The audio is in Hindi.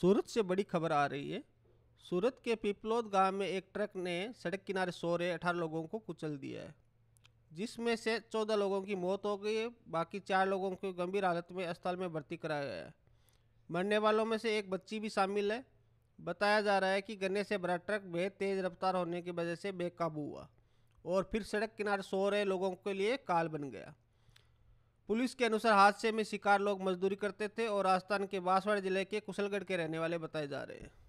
सूरत से बड़ी खबर आ रही है सूरत के पिपलोद गांव में एक ट्रक ने सड़क किनारे सो रहे अठारह लोगों को कुचल दिया है जिसमें से चौदह लोगों की मौत हो गई है बाकी चार लोगों को गंभीर हालत में अस्पताल में भर्ती कराया गया है मरने वालों में से एक बच्ची भी शामिल है बताया जा रहा है कि गन्ने से भरा ट्रक बेहद तेज़ रफ्तार होने की वजह से बेकाबू हुआ और फिर सड़क किनारे सो रहे लोगों के लिए काल बन गया पुलिस के अनुसार हादसे में शिकार लोग मजदूरी करते थे और राजस्थान के बांसवाड़ा जिले के कुशलगढ़ के रहने वाले बताए जा रहे हैं